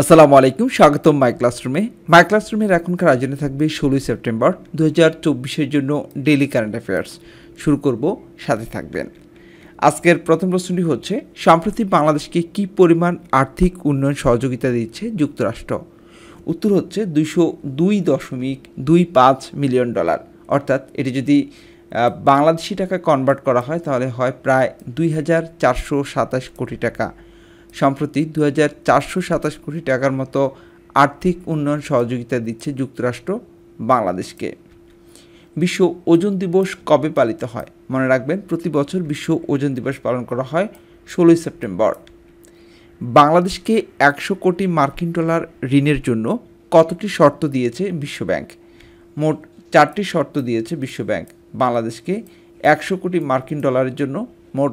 আসসালামু আলাইকুম স্বাগতম মাই ক্লাসরুমে মাই ক্লাসরুমের এখনকার আয়োজনে থাকবে ষোলোই সেপ্টেম্বর দু হাজার জন্য ডেলি কারেন্ট অ্যাফেয়ার্স শুরু করব সাথে থাকবেন আজকের প্রথম প্রশ্নটি হচ্ছে সম্প্রতি বাংলাদেশকে কি পরিমাণ আর্থিক উন্নয়ন সহযোগিতা দিচ্ছে যুক্তরাষ্ট্র উত্তর হচ্ছে দুইশো দুই দশমিক দুই পাঁচ মিলিয়ন ডলার অর্থাৎ এটি যদি বাংলাদেশি টাকা কনভার্ট করা হয় তাহলে হয় প্রায় দুই হাজার চারশো সাতাশ কোটি টাকা সম্প্রতি দু কোটি টাকার মতো আর্থিক উন্নয়ন সহযোগিতা দিচ্ছে যুক্তরাষ্ট্র বাংলাদেশকে বিশ্ব ওজন দিবস কবে পালিত হয় মনে রাখবেন প্রতি বছর বিশ্ব ওজন দিবস পালন করা হয় ষোলোই সেপ্টেম্বর বাংলাদেশকে একশো কোটি মার্কিন ডলার ঋণের জন্য কতটি শর্ত দিয়েছে বিশ্বব্যাংক মোট চারটি শর্ত দিয়েছে বিশ্বব্যাংক বাংলাদেশকে একশো কোটি মার্কিন ডলারের জন্য মোট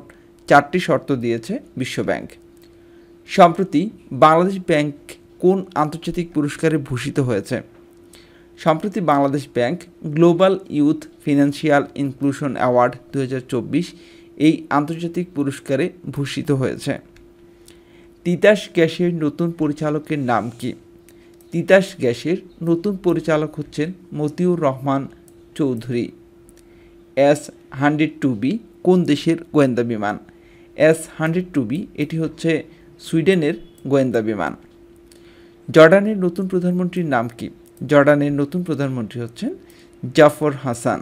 চারটি শর্ত দিয়েছে বিশ্বব্যাংক সম্প্রতি বাংলাদেশ ব্যাংক কোন আন্তর্জাতিক পুরস্কারে ভূষিত হয়েছে সম্প্রতি Bangladesh bank global youth financial inclusion award দু এই আন্তর্জাতিক পুরস্কারে ভূষিত হয়েছে তিতাস গ্যাসের নতুন পরিচালকের নাম কি তিতাস গ্যাসের নতুন পরিচালক হচ্ছেন Motiur Rahman Chowdhury S hundred two B কোন দেশের গোয়েন্দা বিমান এস হান্ড্রেড টু বি এটি হচ্ছে সুইডেনের গোয়েন্দা বিমান জর্ডানের নতুন প্রধানমন্ত্রীর নাম কি জর্ডানের নতুন প্রধানমন্ত্রী হচ্ছেন জাফর হাসান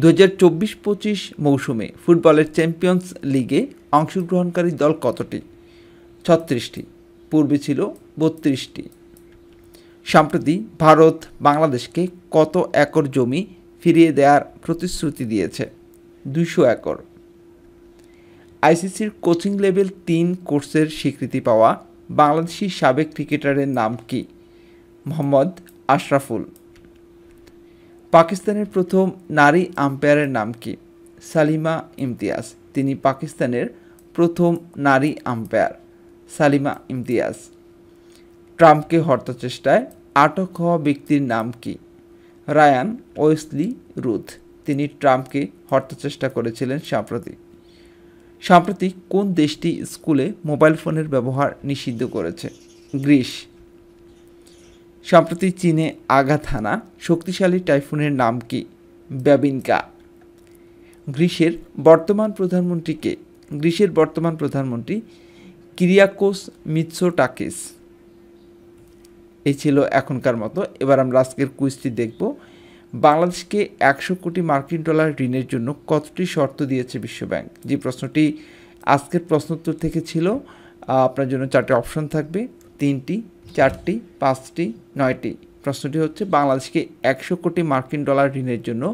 দু হাজার চব্বিশ পঁচিশ মৌসুমে ফুটবলের চ্যাম্পিয়ন্স লিগে অংশগ্রহণকারী দল কতটি ছত্রিশটি পূর্বে ছিল বত্রিশটি সম্প্রতি ভারত বাংলাদেশকে কত একর জমি ফিরিয়ে দেওয়ার প্রতিশ্রুতি দিয়েছে দুশো একর আইসিসির কোচিং লেভেল তিন কোর্সের স্বীকৃতি পাওয়া বাংলাদেশি সাবেক ক্রিকেটারের নাম কি মোহাম্মদ আশরাফুল পাকিস্তানের প্রথম নারী আম্পায়ারের নাম কি সালিমা ইমতিয়াজ তিনি পাকিস্তানের প্রথম নারী আম্পায়ার সালিমা ইমতিয়াজ ট্রাম্পকে চেষ্টায় আটক হওয়া ব্যক্তির নাম কি রায়ান ওয়েসলি রুথ তিনি ট্রাম্পকে চেষ্টা করেছিলেন সাম্প্রতিক সাম্প্রতিক কোন দেশটি স্কুলে মোবাইল ফোনের ব্যবহার নিষিদ্ধ করেছে গ্রিস সম্প্রতি চীনে আঘাত হানা শক্তিশালী টাইফুনের নাম কি ব্যাবিনকা গ্রিসের বর্তমান প্রধানমন্ত্রীকে গ্রিসের বর্তমান প্রধানমন্ত্রী কিরিয়াকোস টাকিস এই ছিল এখনকার মতো এবার আমরা আজকের কুইজটি দেখব বাংলাদেশকে একশো কোটি মার্কিন ডলার ঋণের জন্য কতটি শর্ত দিয়েছে বিশ্বব্যাংক যে প্রশ্নটি আজকের প্রশ্নোত্তর থেকে ছিল আপনার জন্য চারটি অপশন থাকবে তিনটি চারটি পাঁচটি নয়টি প্রশ্নটি হচ্ছে বাংলাদেশকে একশো কোটি মার্কিন ডলার ঋণের জন্য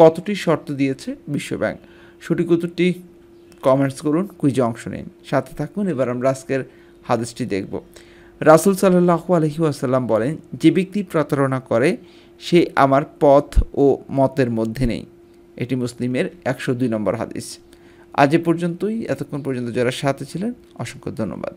কতটি শর্ত দিয়েছে বিশ্বব্যাংক সঠিক উত্তরটি কমেন্টস করুন কুইজে অংশ নিন সাথে থাকুন এবার আমরা আজকের হাদিসটি দেখব রাসুল সাল্লু আলহি আসাল্লাম বলেন যে ব্যক্তি প্রতারণা করে সে আমার পথ ও মতের মধ্যে নেই এটি মুসলিমের একশো দুই নম্বর হাদিস আজ এ পর্যন্তই এতক্ষণ পর্যন্ত যারা সাথে ছিলেন অসংখ্য ধন্যবাদ